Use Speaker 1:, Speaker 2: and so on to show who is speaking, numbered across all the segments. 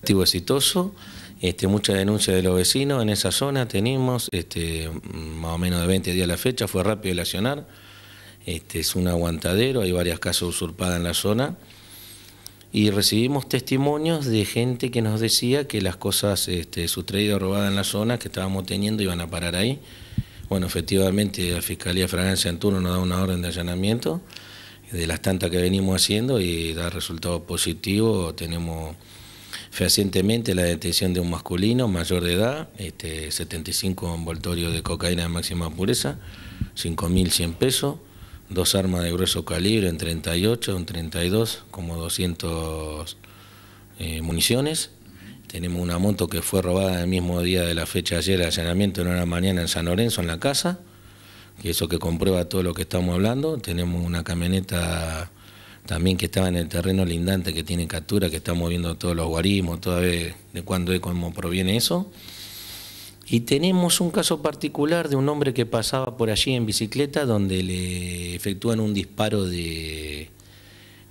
Speaker 1: Activo exitoso, este, mucha denuncia de los vecinos en esa zona tenemos, este, más o menos de 20 días la fecha, fue rápido el accionar, este, es un aguantadero, hay varias casas usurpadas en la zona, y recibimos testimonios de gente que nos decía que las cosas este, sustraídas o robadas en la zona que estábamos teniendo iban a parar ahí. Bueno, efectivamente la Fiscalía de Fragancia en turno nos da una orden de allanamiento de las tantas que venimos haciendo y da resultado positivo, tenemos fehacientemente la detención de un masculino mayor de edad, 75 este, envoltorios de cocaína de máxima pureza, 5.100 pesos, dos armas de grueso calibre en 38, en 32, como 200 eh, municiones. Tenemos una moto que fue robada el mismo día de la fecha ayer, el allanamiento en una mañana en San Lorenzo, en la casa, que eso que comprueba todo lo que estamos hablando. Tenemos una camioneta también que estaba en el terreno lindante que tiene captura, que está moviendo todos los guarismos, todavía de cuándo es cómo proviene eso. Y tenemos un caso particular de un hombre que pasaba por allí en bicicleta donde le efectúan un disparo de,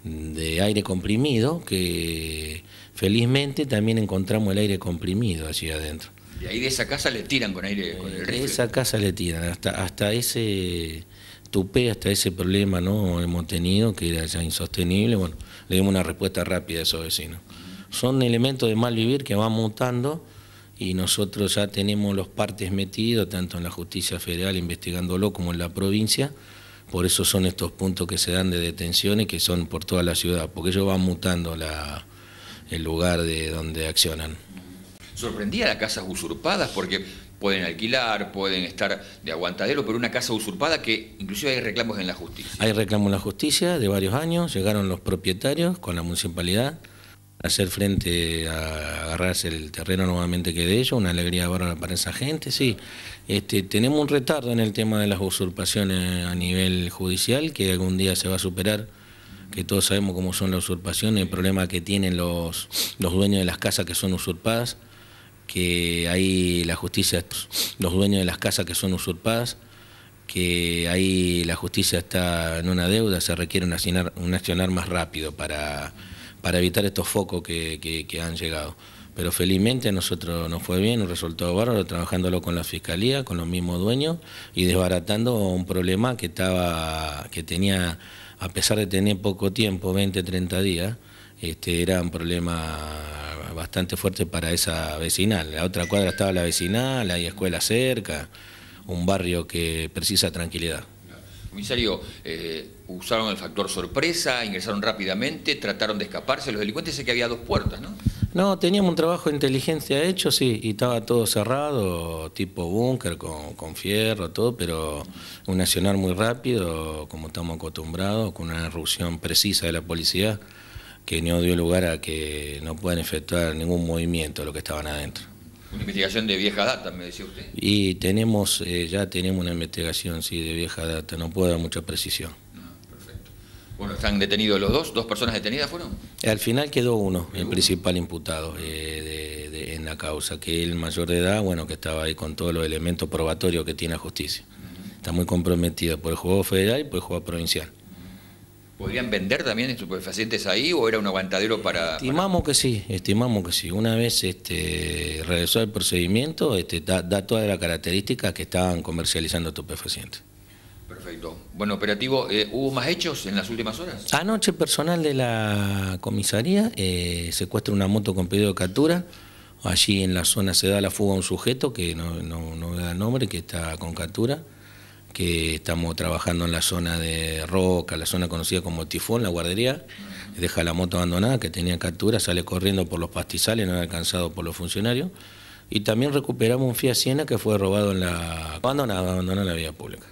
Speaker 1: de aire comprimido, que felizmente también encontramos el aire comprimido allí adentro.
Speaker 2: Y ahí de esa casa le tiran con aire De
Speaker 1: esa casa le tiran, hasta, hasta ese tupé hasta ese problema no hemos tenido, que era ya insostenible, bueno, le dimos una respuesta rápida a esos vecinos. Son elementos de mal vivir que van mutando y nosotros ya tenemos los partes metidos, tanto en la justicia federal investigándolo como en la provincia, por eso son estos puntos que se dan de detenciones que son por toda la ciudad, porque ellos van mutando la, el lugar de donde accionan.
Speaker 2: Sorprendía las casas usurpadas porque pueden alquilar, pueden estar de aguantadero, pero una casa usurpada que inclusive hay reclamos en la justicia.
Speaker 1: Hay reclamos en la justicia de varios años, llegaron los propietarios con la municipalidad a hacer frente a agarrarse el terreno nuevamente que de ellos, una alegría bárbara para esa gente, sí. Este, tenemos un retardo en el tema de las usurpaciones a nivel judicial que algún día se va a superar que todos sabemos cómo son las usurpaciones, el problema que tienen los, los dueños de las casas que son usurpadas que ahí la justicia, pues, los dueños de las casas que son usurpadas, que ahí la justicia está en una deuda, se requiere un accionar, más rápido para, para evitar estos focos que, han llegado. Pero felizmente a nosotros nos fue bien, un resultado bárbaro, trabajándolo con la fiscalía, con los mismos dueños y desbaratando un problema que, estaba, que tenía, a pesar de tener poco tiempo, 20, 30 días, este, era un problema bastante fuerte para esa vecinal. La otra cuadra estaba la vecinal, hay escuela cerca, un barrio que precisa tranquilidad.
Speaker 2: Comisario, eh, usaron el factor sorpresa, ingresaron rápidamente, trataron de escaparse. Los delincuentes sé que había dos puertas, ¿no?
Speaker 1: No, teníamos un trabajo de inteligencia hecho, sí, y estaba todo cerrado, tipo búnker, con, con, fierro, todo, pero un accionar muy rápido, como estamos acostumbrados, con una erupción precisa de la policía que no dio lugar a que no puedan efectuar ningún movimiento lo que estaban adentro.
Speaker 2: Una investigación de vieja data, me decía usted.
Speaker 1: Y tenemos, eh, ya tenemos una investigación, sí, de vieja data, no puedo dar mucha precisión. Ah,
Speaker 2: bueno, ¿están detenidos los dos? ¿Dos personas detenidas fueron?
Speaker 1: Al final quedó uno, el principal imputado eh, de, en la causa, que el mayor de edad, bueno, que estaba ahí con todos los elementos probatorios que tiene la justicia. Está muy comprometida por el pues juego federal y por el pues juego provincial.
Speaker 2: ¿Podrían vender también estupefacientes ahí o era un aguantadero para...?
Speaker 1: Estimamos que sí, estimamos que sí. Una vez este, regresó el procedimiento, este, da, toda todas las características que estaban comercializando estupefacientes.
Speaker 2: Perfecto. Bueno, operativo, eh, ¿hubo más hechos en las últimas horas?
Speaker 1: Anoche personal de la comisaría eh, secuestra una moto con pedido de captura. Allí en la zona se da la fuga a un sujeto que no, no, no da nombre, que está con captura que estamos trabajando en la zona de Roca, la zona conocida como Tifón, la guardería, deja la moto abandonada que tenía captura, sale corriendo por los pastizales, no era alcanzado por los funcionarios, y también recuperamos un Fiat Siena que fue robado en la... abandonada, abandonada en la vía pública.